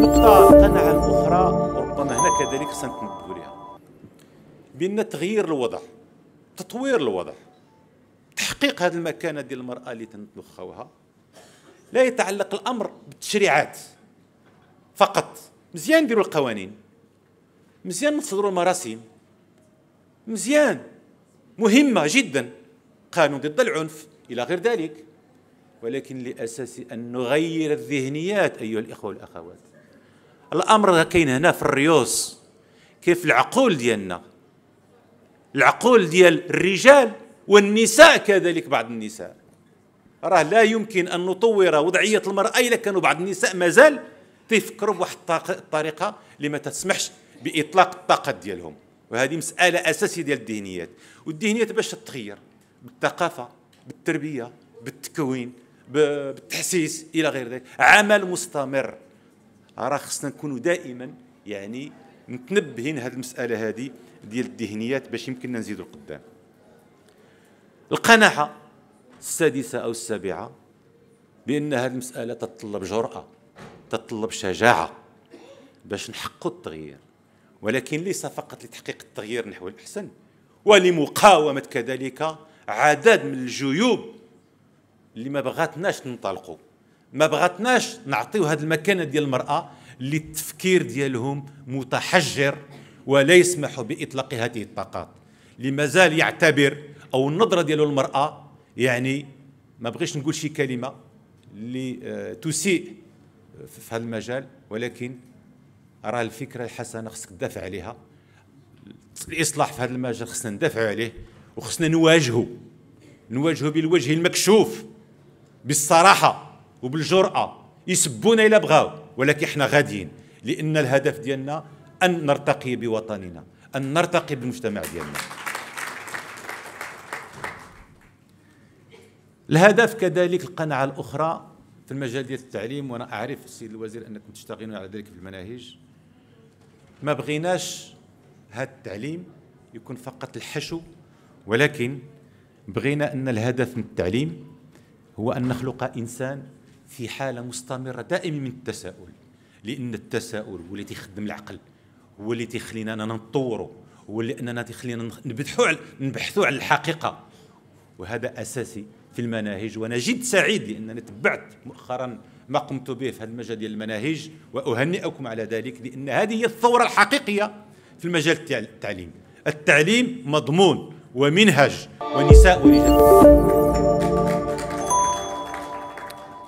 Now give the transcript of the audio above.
نقطة قناعة أخرى ربما هنا كذلك سنتنبه نتنبهوا لها بأن تغيير الوضع تطوير الوضع تحقيق هذه المكانة ديال المرأة اللي تنتخوها لا يتعلق الأمر بالتشريعات فقط مزيان نديروا القوانين مزيان نصدروا المراسيم مزيان مهمة جدا قانون ضد العنف إلى غير ذلك ولكن لأساس أن نغير الذهنيات أيها الإخوة والأخوات الامر كاين هنا في الريوس كيف العقول ديالنا العقول ديال الرجال والنساء كذلك بعض النساء راه لا يمكن ان نطور وضعيه المراه الا كانوا بعض النساء مازال تيفكروا بواحد الطريقه اللي ما تسمحش باطلاق الطاقه ديالهم وهذه مساله اساسيه ديال الذهنيات والذهنيات باش تتغير بالثقافه بالتربيه بالتكوين بالتحسيس الى غير ذلك عمل مستمر راه خصنا نكونوا دائما يعني متنبهين هذه المساله هذه ديال الذهنيات باش يمكننا نزيدوا القدام القناعه السادسه او السابعه بان هذه المساله تتطلب جراه تتطلب شجاعه باش نحققوا التغيير ولكن ليس فقط لتحقيق التغيير نحو الاحسن ولمقاومه كذلك عدد من الجيوب اللي ما بغاتناش ننطلقوا ما بغتناش نعطيو هذه المكانه ديال المراه اللي التفكير ديالهم متحجر ولا يسمح باطلاق هذه الطاقات اللي مازال يعتبر او النظره ديالو للمراه يعني ما بغيش نقول شي كلمه اللي آه، تسيء في هذا المجال ولكن راه الفكره الحسنه خصك تدافع عليها الاصلاح في هذا المجال خصنا ندافعوا عليه وخصنا نواجهه نواجهه بالوجه المكشوف بالصراحه وبالجرأة يسبونا إلا بغاو ولكن احنا غاديين لأن الهدف ديالنا أن نرتقي بوطننا أن نرتقي بالمجتمع ديالنا الهدف كذلك القناعة الأخرى في المجال ديال التعليم وأنا أعرف السيد الوزير أنكم تشتغلون على ذلك في المناهج ما بغيناش هذا التعليم يكون فقط الحشو ولكن بغينا أن الهدف من التعليم هو أن نخلق إنسان في حاله مستمره دائما من التساؤل لان التساؤل هو اللي تيخدم العقل هو اللي تيخلينا اننا نطوروا هو اللي اننا تيخلينا نبحثوا على نبحثوا على الحقيقه وهذا اساسي في المناهج وانا جد سعيد لانني تبعت مؤخرا ما قمت به في هذا المجال ديال المناهج واهنئكم على ذلك لان هذه هي الثوره الحقيقيه في المجال التعليم التعليم مضمون ومنهج ونساء ورجال